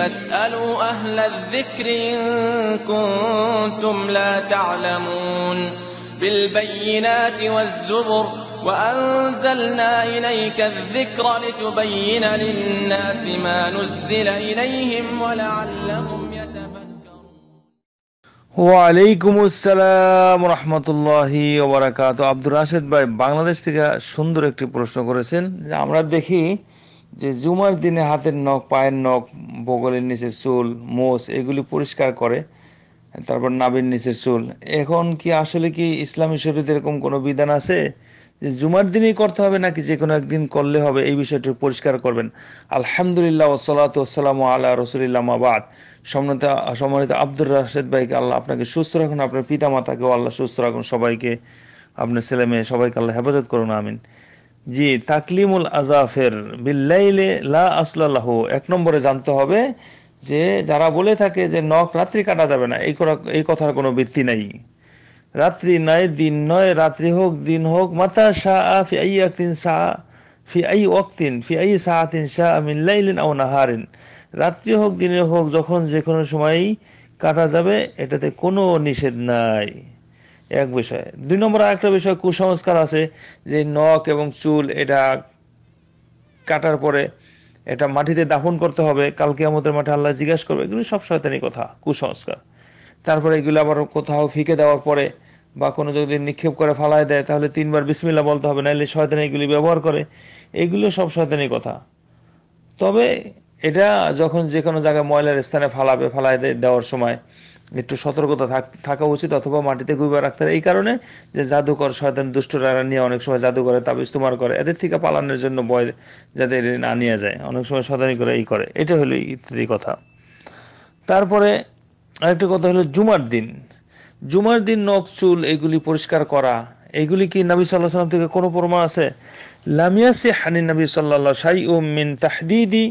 فاسألوا أهل الذكر إن كنتم لا تعلمون بالبينات والزبر وأنزلنا إليك الذكر لتبين للناس ما نزل إليهم ولعلهم ওয়ালাইকুম আসসালাম রহমতুল্লাহ ওবরাকাত আব্দুর রাশেদ ভাই বাংলাদেশ থেকে সুন্দর একটি প্রশ্ন করেছেন আমরা দেখি যে জুমার দিনে হাতের নখ পায়ের নখ বগলের নিচের চুল মোষ এগুলি পরিষ্কার করে তারপর নাবির নিচের চুল এখন কি আসলে কি ইসলামী শরীয়তে এরকম কোনো বিধান আছে যে জুমার দিনেই করতে হবে নাকি যে কোনো একদিন করলে হবে এই বিষয়টি পরিষ্কার করবেন আলহামদুলিল্লাহ ওসলাত ওসালাম আল্লাহ রসুলিল্লাহ আবাদ সম্মানিত সম্মানিত আব্দুর রাশেদ ভাইকে আল্লাহ আপনাকে সুস্থ রাখুন আপনার পিতা মাতাকেও আল্লাহ সুস্থ রাখুন সবাইকে আপনার ছেলে মেয়ে সবাইকে আল্লাহ হেফাজত করুন আমিন জি তাকলিমুল আজাফের বিল্লাইলে লা আসলাহ এক নম্বরে জানতে হবে যে যারা বলে থাকে যে নখ রাত্রি কাটা যাবে না এই এই কথার কোনো ভিত্তি নাই রাত্রি নাই দিন নয় রাত্রি হোক দিন হোক মাতা শাহ ফি আই একদিন শাহ ফি আই ওয়াক্তিন ফি আই সাহাতিন শাহ মিন লাইলিন আও নাহারিন রাত্রি হোক দিনে হোক যখন যে কোনো সময়ই কাটা যাবে এটাতে কোনো নিষেধ নাই এক বিষয় দুই নম্বর আরেকটা বিষয় কুসংস্কার আছে যে নখ এবং চুল এটা কাটার পরে এটা মাটিতে দাফন করতে হবে কালকে আমাদের মাঠে আল্লাহ জিজ্ঞাসা করবে এগুলো সব শয়তানি কথা কুসংস্কার তারপরে এগুলো আবার কোথাও ফিকে দেওয়ার পরে বা কোনো যদি নিক্ষেপ করে ফালাই দেয় তাহলে তিনবার বিসমিল্লা বলতে হবে নাহলে শয়তানি এগুলি ব্যবহার করে এগুলো সব শয়তানি কথা তবে এটা যখন যে কোনো জায়গায় ময়লার স্থানে ফালাবে ফালাই দেওয়ার সময় একটু সতর্কতা থাকা উচিত অথবা মাটিতে গুইবা রাখতে হবে এই কারণে যে জাদুকর শয়তান দুষ্টরা নিয়ে অনেক সময় জাদু করে তাবিজ তোমার করে এদের থেকে পালানোর জন্য ভয় যাতে না নিয়ে যায় অনেক সময় শয়তানি করে এই করে এটা হলো ইত্যাদি কথা তারপরে আরেকটি কথা হলো জুমার দিন জুমার দিন নখ চুল এগুলি পরিষ্কার করা এগুলি কি নবী সাল্লাহ সাল্লাম থেকে কোনো প্রমাণ আছে লামিয়াসি হানি নবী সাল্লাহ সাই উম মিন তাহদিদি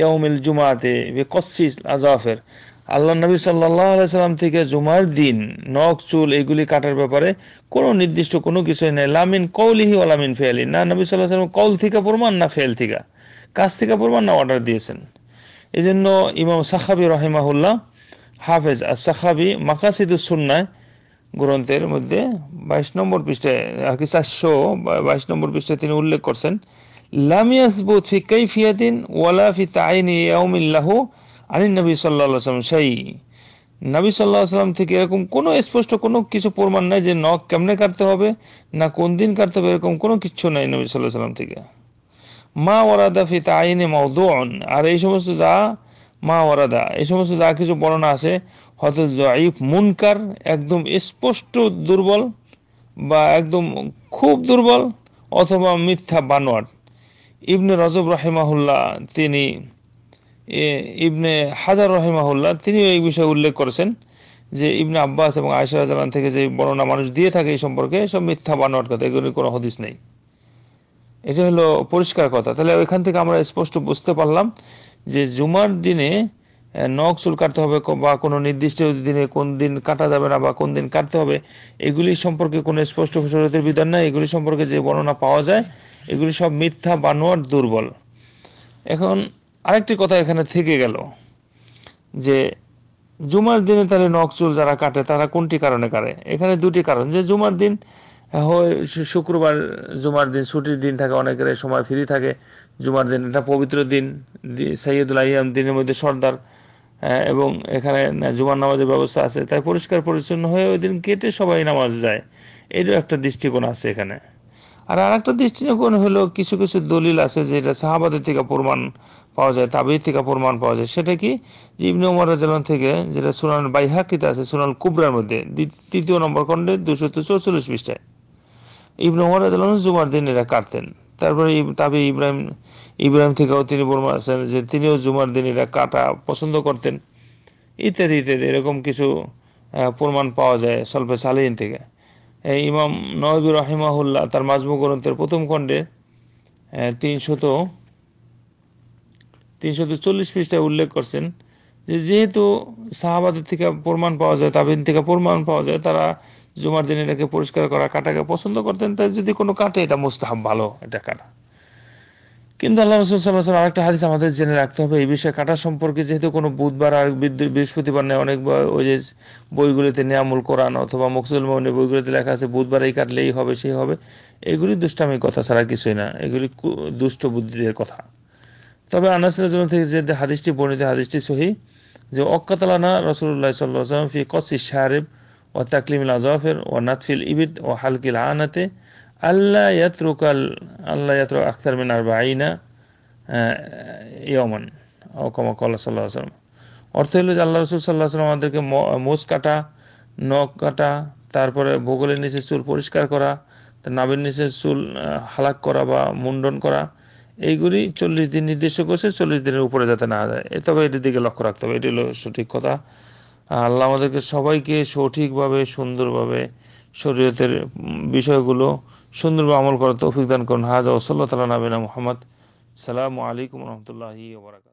ইয়াউমিল জুমাতে বি কসিস আজাফের আল্লাহ নবী সাল্লাহ সাল্লাম থেকে জুমার দিন নখ চুল এগুলি কাটার ব্যাপারে কোনো নির্দিষ্ট কোনো কিছুই নেই লামিন কৌলিহি ওলামিন ফেয়ালিন না নবী সাল্লাহ সাল্লাম কৌল থেকে প্রমাণ না ফেল থেকে কাজ থেকে প্রমাণ না অর্ডার দিয়েছেন এই জন্য ইমাম সাখাবি রহিমাহুল্লাহ হাফেজ আর সাখাবি মাকাসিদুসুন্নায় গ্রন্থের মধ্যে বাইশ নম্বর পৃষ্ঠায় আর কি চারশো বাইশ নম্বর পৃষ্ঠে তিনি উল্লেখ করছেন লামিয়াসবুত ফি কৈফিয়াতিন ওয়ালা ফি তাইনি ইয়াউমিল্লাহু আলী নবী সাল্লাম সেই নবী সাল্লাহ সাল্লাম থেকে এরকম কোনো স্পষ্ট কোনো কিছু প্রমাণ নাই যে নখ কেমনে কাটতে হবে না কোন দিন কাটতে হবে এরকম কোনো কিচ্ছু নাই নবী সাল্লাহ সাল্লাম থেকে মা ওয়ারাদা ফি আইনে মৌদন আর এই সমস্ত যা মা ওরাদা এই সমস্ত যা কিছু বর্ণনা আছে হয়তো জয়ীফ মুনকার একদম স্পষ্ট দুর্বল বা একদম খুব দুর্বল অথবা মিথ্যা বানোয়াট ইবনে রজব রাহেমাহুল্লাহ তিনি ইবনে হাজার রহিমাহুল্লাহ তিনি এই বিষয়ে উল্লেখ করেছেন যে ইবনে আব্বাস এবং আয়সা রাজালান থেকে যে বর্ণনা মানুষ দিয়ে থাকে এই সম্পর্কে সব মিথ্যা বানোয়ার কথা এগুলির কোনো হদিস নেই এটা হলো পরিষ্কার কথা তাহলে এখান থেকে আমরা স্পষ্ট বুঝতে পারলাম যে জুমার দিনে নখ চুল কাটতে হবে বা কোনো নির্দিষ্ট দিনে কোন দিন কাটা যাবে না বা কোন দিন কাটতে হবে এগুলি সম্পর্কে কোনো স্পষ্ট শরীরের বিধান নাই এগুলি সম্পর্কে যে বর্ণনা পাওয়া যায় এগুলি সব মিথ্যা বানোয়ার দুর্বল এখন আরেকটি কথা এখানে থেকে গেল যে জুমার দিনে তাহলে নখ চুল যারা কাটে তারা কোনটি কারণে কাটে এখানে দুটি কারণ যে জুমার দিন শুক্রবার জুমার দিন ছুটির দিন থাকে অনেকের সময় ফ্রি থাকে জুমার দিন এটা পবিত্র দিন সাইয়দুল আইয়াম দিনের মধ্যে সর্দার এবং এখানে জুমার নামাজের ব্যবস্থা আছে তাই পরিষ্কার পরিচ্ছন্ন হয়ে ওই দিন কেটে সবাই নামাজ যায় এটাও একটা দৃষ্টিকোণ আছে এখানে আর আর একটা দৃষ্টিকোণ হলো কিছু কিছু দলিল আছে যেটা সাহাবাদের থেকে প্রমাণ পাওয়া যায় তাবির থেকে প্রমাণ পাওয়া যায় সেটা কি যে ইবনে উমর রাজালন থেকে যেটা সুনান বাইহাকিতে আছে সুনান কুবরার মধ্যে তৃতীয় নম্বর খণ্ডে দুশো চৌচল্লিশ পৃষ্ঠায় ইবনে উমর রাজালন জুমার দিন এরা কাটতেন তারপরে তাবি ইব্রাহিম ইব্রাহিম থেকেও তিনি প্রমাণ আছেন যে তিনিও জুমার দিন এরা কাটা পছন্দ করতেন ইত্যাদি ইত্যাদি এরকম কিছু প্রমাণ পাওয়া যায় সল্পে সালিন থেকে ইমাম নবী রাহিমাহুল্লাহ তার মাজমু গ্রন্থের প্রথম খণ্ডে তিনশত তিনশত চল্লিশ পৃষ্ঠায় উল্লেখ করছেন যে যেহেতু সাহাবাদের থেকে প্রমাণ পাওয়া যায় তাবিন থেকে প্রমাণ পাওয়া যায় তারা জুমার দিন এটাকে পরিষ্কার করা কাটাকে পছন্দ করতেন তাই যদি কোনো কাটে এটা মুস্তাহাব ভালো এটা কাটা কিন্তু আল্লাহ রসুল সাল্লাহ সাল্লাম আরেকটা হাদিস আমাদের জেনে রাখতে হবে এই বিষয়ে কাটা সম্পর্কে যেহেতু কোনো বুধবার আর বৃহস্পতিবার নেই অনেক ওই যে বইগুলিতে নিয়ামুল কোরআন অথবা মকসুল মোহনের বইগুলিতে লেখা আছে বুধবার বুধবারেই কাটলেই হবে সেই হবে এগুলি দুষ্টামি কথা ছাড়া কিছুই না এগুলি দুষ্ট বুদ্ধিদের কথা তবে আনাসের জন্য থেকে যে হাদিসটি বর্ণিত হাদিসটি সহি যে অক্কাতালানা রসুল্লাহ সাল্লাহ সাল্লাম ফি কসি শাহরেব ও তাকলিমিল আজফের ও নাতফিল ইবিদ ও হালকিল আনাতে আল্লাহ ইয়াতরুকাল আল্লাহ ইয়াতরু আখতার মিন আর বাইনা ইয়মন অকমক আল্লাহ সাল্লাহ আসলাম অর্থ হলো যে আল্লাহ রসুল সাল্লাহ আসলাম আমাদেরকে মোজ কাটা নখ কাটা তারপরে ভূগোলের নিচে চুল পরিষ্কার করা নাভের নিচে চুল হালাক করা বা মুন্ডন করা এইগুলি চল্লিশ দিন নির্দিষ্ট করছে চল্লিশ দিনের উপরে যাতে না যায় তবে এটির দিকে লক্ষ্য রাখতে হবে এটি হলো সঠিক কথা আল্লাহ আমাদেরকে সবাইকে সঠিকভাবে সুন্দরভাবে শরীয়তের বিষয়গুলো সুন্দরভাবে আমল করার তৌফিক দান করুন হাজা ওসল্লা তালা নাবিনা মোহাম্মদ সালামু আলাইকুম রহমতুল্লাহি